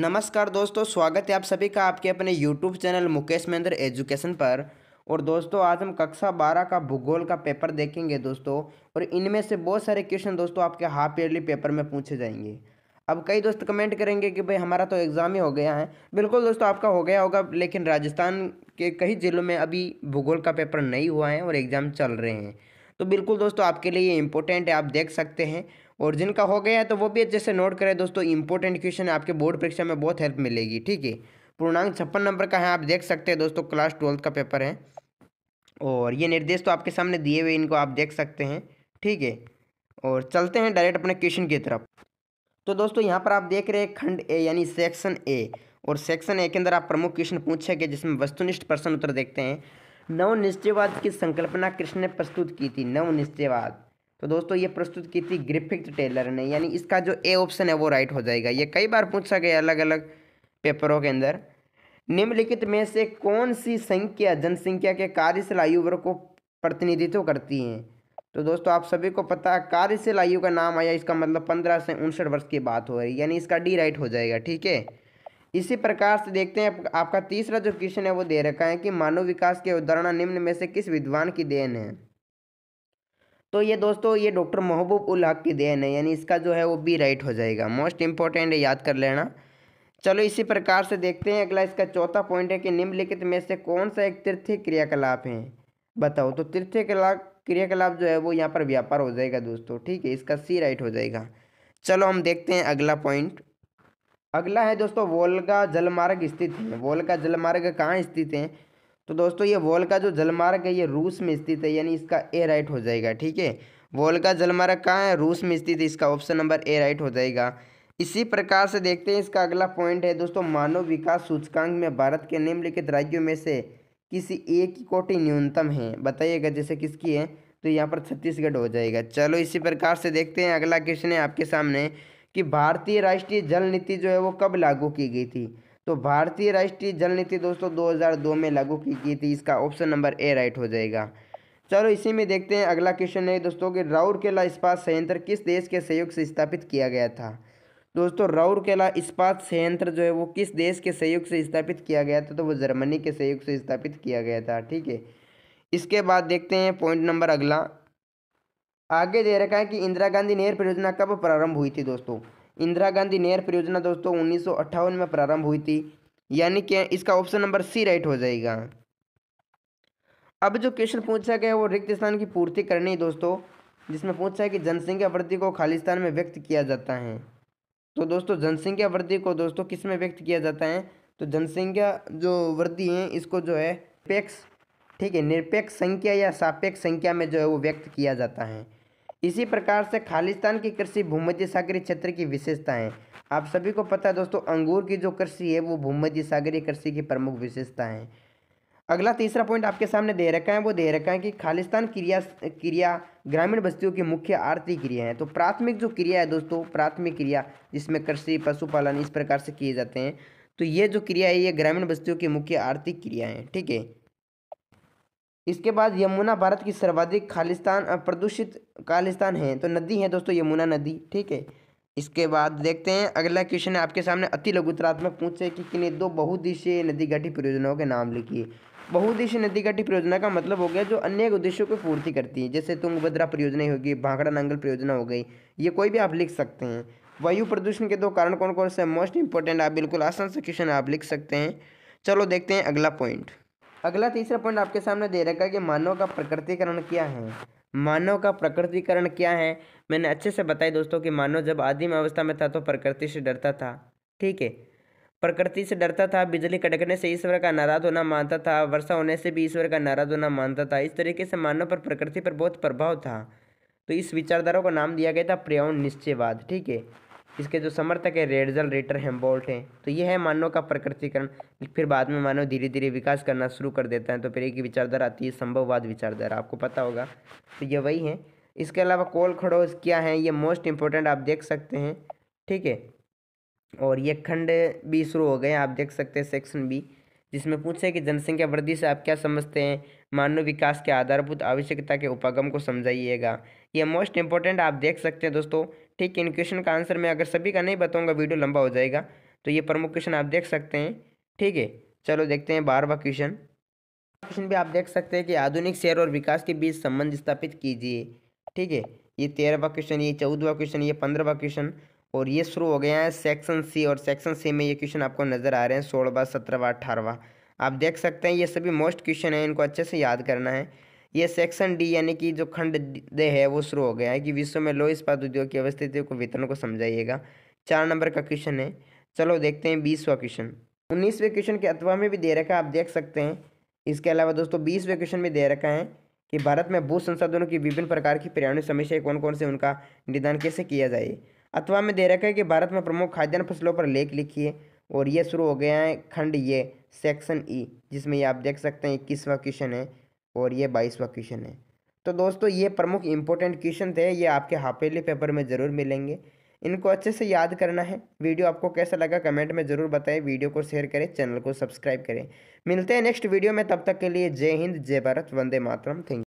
नमस्कार दोस्तों स्वागत है आप सभी का आपके अपने YouTube channel Mukesh Mahendra education पर और दोस्तों आज हम कक्षा बारह का भूगोल का पेपर देखेंगे दोस्तों और इनमें से बहुत सारे क्वेश्चन दोस्तों आपके हाफ ईयरली पेपर में पूछे जाएंगे अब कई दोस्त कमेंट करेंगे कि भाई हमारा तो एग्ज़ाम ही हो गया है बिल्कुल दोस्तों आपका हो गया होगा लेकिन राजस्थान के कई ज़िलों में अभी भूगोल का पेपर नहीं हुआ है और एग्ज़ाम चल रहे हैं तो बिल्कुल दोस्तों आपके लिए ये इम्पोर्टेंट है आप देख सकते हैं और जिनका हो गया है तो वो भी अच्छे से नोट करें दोस्तों इंपॉर्टेंट क्वेश्चन है आपके बोर्ड परीक्षा में बहुत हेल्प मिलेगी ठीक है पूर्णांक छप्पन नंबर का है आप देख सकते हैं दोस्तों क्लास ट्वेल्थ का पेपर है और ये निर्देश तो आपके सामने दिए हुए इनको आप देख सकते हैं ठीक है और चलते हैं डायरेक्ट अपने क्वेश्चन की तरफ तो दोस्तों यहाँ पर आप देख रहे हैं खंड ए यानी सेक्शन ए और सेक्शन ए के अंदर आप प्रमुख क्वेश्चन पूछेंगे जिसमें वस्तुनिष्ठ प्रश्न उत्तर देखते हैं नव निश्चयवाद की संकल्पना कृष्ण ने प्रस्तुत की थी नव निश्चयवाद तो दोस्तों ये प्रस्तुत की थी ग्रिफिक्स टेलर ने यानी इसका जो ए ऑप्शन है वो राइट हो जाएगा ये कई बार पूछा गया अलग अलग पेपरों के अंदर निम्नलिखित में से कौन सी संख्या जनसंख्या के कार्यशील आयु वर्ग को प्रतिनिधित्व करती हैं तो दोस्तों आप सभी को पता है कार्यशील आयु का नाम आया इसका मतलब पंद्रह से उनसठ वर्ष की बात हो रही है यानी इसका डी राइट हो जाएगा ठीक है इसी प्रकार से देखते हैं आपका तीसरा जो क्वेश्चन है वो दे रखा है कि मानव विकास के उदाहरण निम्न में से किस विद्वान की देन है तो ये दोस्तों ये डॉक्टर महबूब उल हक की देन है यानी इसका जो है वो बी राइट हो जाएगा मोस्ट इम्पॉर्टेंट है याद कर लेना चलो इसी प्रकार से देखते हैं अगला इसका चौथा पॉइंट है कि निम्नलिखित में से कौन सा एक तीर्थी क्रियाकलाप है बताओ तो तीर्थी कला क्रियाकलाप जो है वो यहाँ पर व्यापार हो जाएगा दोस्तों ठीक है इसका सी राइट हो जाएगा चलो हम देखते हैं अगला पॉइंट अगला है दोस्तों वोल्गा जलमार्ग स्थित है वोल्गा जलमार्ग कहाँ स्थित है तो दोस्तों ये वॉल का जो जलमार्ग है ये रूस में स्थित है यानी इसका ए राइट हो जाएगा ठीक है वॉल का जलमार्ग कहाँ है रूस में स्थित है इसका ऑप्शन नंबर ए राइट हो जाएगा इसी प्रकार से देखते हैं इसका अगला पॉइंट है दोस्तों मानव विकास सूचकांक में भारत के निम्नलिखित राज्यों में से किसी एक की कोटि न्यूनतम है बताइएगा जैसे किसकी है तो यहाँ पर छत्तीसगढ़ हो जाएगा चलो इसी प्रकार से देखते हैं अगला क्वेश्चन है आपके सामने कि भारतीय राष्ट्रीय जल नीति जो है वो कब लागू की गई थी तो भारतीय राष्ट्रीय जल नीति दोस्तों 2002 में लागू की गई थी इसका ऑप्शन नंबर ए राइट हो जाएगा चलो इसी में देखते हैं अगला क्वेश्चन है दोस्तों कि राउरकेला इस्पात संयंत्र किस देश के सहयोग से स्थापित किया गया था दोस्तों राउरकेला इस्पात संयंत्र जो है वो किस देश के सहयोग से स्थापित किया गया था तो वो जर्मनी के सहयोग से स्थापित किया गया था ठीक है इसके बाद देखते हैं पॉइंट नंबर अगला आगे दे रखा है कि इंदिरा गांधी नहर परियोजना कब प्रारंभ हुई थी दोस्तों इंदिरा गांधी नेहरू परियोजना दोस्तों उन्नीस में प्रारंभ हुई थी यानी कि इसका ऑप्शन नंबर सी राइट हो जाएगा अब जो क्वेश्चन पूछा गया वो रिक्त स्थान की पूर्ति करनी दोस्तों जिसमें पूछा है कि जनसंख्या वृद्धि को खालिस्तान में व्यक्त किया जाता है तो दोस्तों जनसंख्या वृद्धि को दोस्तों किस में व्यक्त किया जाता है तो जनसंख्या जो वृद्धि है इसको जो है पेक्स ठीक है निरपेक्ष संख्या या सापेक्ष संख्या में जो है वो व्यक्त किया जाता है इसी प्रकार से खालिस्तान की कृषि भूमध्य सागरी क्षेत्र की विशेषताएं आप सभी को पता है दोस्तों अंगूर की जो कृषि है वो भूमध्य सागरी कृषि की प्रमुख विशेषता है अगला तीसरा पॉइंट आपके सामने दे रखा है वो दे रखा है कि खालिस्तान क्रिया क्रिया ग्रामीण बस्तियों की मुख्य आर्थिक क्रिया है तो प्राथमिक जो क्रिया है दोस्तों प्राथमिक क्रिया जिसमें कृषि पशुपालन इस प्रकार से किए जाते हैं तो ये जो क्रिया है ये ग्रामीण बस्तियों की मुख्य आर्थिक क्रिया है ठीक है इसके बाद यमुना भारत की सर्वाधिक खालिस्तान प्रदूषित खालिस्तान है तो नदी है दोस्तों यमुना नदी ठीक है इसके बाद देखते हैं अगला क्वेश्चन है आपके सामने अति लघुतरात्मक पूछे कि किन दो बहुदेशीय नदी घाटी परियोजनाओं के नाम लिखिए बहुदेशीय नदी घाटी परियोजना का मतलब हो गया जो अनेक उद्देश्यों की पूर्ति करती है जैसे तुंगभद्रा परियोजना होगी भागड़ा नांगल परियोजना हो गई ये कोई भी आप लिख सकते हैं वायु प्रदूषण के दो कारण कौन कौन से मोस्ट इंपॉर्टेंट आप बिल्कुल आसान से क्वेश्चन आप लिख सकते हैं चलो देखते हैं अगला पॉइंट अगला तीसरा पॉइंट आपके सामने दे रखा है कि मानव का प्रकृतिकरण क्या है मानव का प्रकृतिकरण क्या है मैंने अच्छे से बताया दोस्तों कि मानव जब आदिम अवस्था में था तो प्रकृति से डरता था ठीक है प्रकृति से डरता था बिजली कड़कने से ईश्वर का नाराज होना मानता था वर्षा होने से भी ईश्वर का नाराज होना मानता था इस तरीके से मानव पर प्रकृति पर बहुत प्रभाव था तो इस विचारधारा को नाम दिया गया था पर्यावरण निश्चयवाद ठीक है इसके जो समर्थक है रेडजल रेटर हेम्बोल्ट हैं तो ये है मानव का प्रकृतिकरण फिर बाद में मानव धीरे धीरे विकास करना शुरू कर देता है तो फिर एक ही विचारधारा आती है संभववाद विचारधारा आपको पता होगा तो ये वही है इसके अलावा कोल खड़ोस क्या है ये मोस्ट इम्पोर्टेंट आप देख सकते हैं ठीक है और ये खंड भी शुरू हो गए आप देख सकते हैं सेक्शन बी जिसमें पूछे कि जनसंख्या वृद्धि से आप क्या समझते हैं मानव विकास के आधारभूत आवश्यकता के उपागम को समझाइएगा ये मोस्ट इम्पोर्टेंट आप देख सकते हैं दोस्तों ठीक इन क्वेश्चन का आंसर मैं अगर सभी का नहीं बताऊँगा वीडियो लंबा हो जाएगा तो ये प्रमुख क्वेश्चन आप देख सकते हैं ठीक है चलो देखते हैं बारहवा क्वेश्चन क्वेश्चन भी आप देख सकते हैं कि आधुनिक शहर और विकास के बीच संबंध स्थापित कीजिए ठीक है ये तेरहवा क्वेश्चन ये चौदहवा क्वेश्चन ये पंद्रहवा क्वेश्चन और ये शुरू हो गया है सेक्शन सी और सेक्शन सी में ये क्वेश्चन आपको नज़र आ रहे हैं सोलहवा सत्रहवा अठारहवा आप देख सकते हैं ये सभी मोस्ट क्वेश्चन हैं इनको अच्छे से याद करना है ये सेक्शन डी यानी कि जो खंड दे है वो शुरू हो गया है कि विश्व में लो इस्पात उद्योग की अवस्थितियों को वितरण को समझाइएगा चार नंबर का क्वेश्चन है चलो देखते हैं बीसवा क्वेश्चन उन्नीसवें क्वेश्चन के अथवा में भी दे रखा है आप देख सकते हैं इसके अलावा दोस्तों बीसवें क्वेश्चन में दे रखा है कि भारत में भू संसाधनों की विभिन्न प्रकार की पर्यावरणीय समस्याएं कौन कौन से उनका निदान कैसे किया जाए अथवा में दे रखा है कि भारत में प्रमुख खाद्यान्न फसलों पर लेख लिखिए और ये शुरू हो गया है खंड ये सेक्शन ई e, जिसमें ये आप देख सकते हैं इक्कीसवा क्वेश्चन है और ये बाईसवा क्वेश्चन है तो दोस्तों ये प्रमुख इंपॉर्टेंट क्वेश्चन थे ये आपके हाफेली पेपर में ज़रूर मिलेंगे इनको अच्छे से याद करना है वीडियो आपको कैसा लगा कमेंट में ज़रूर बताएं वीडियो को शेयर करें चैनल को सब्सक्राइब करें मिलते हैं नेक्स्ट वीडियो में तब तक के लिए जय हिंद जय भारत वंदे मातरम थैंक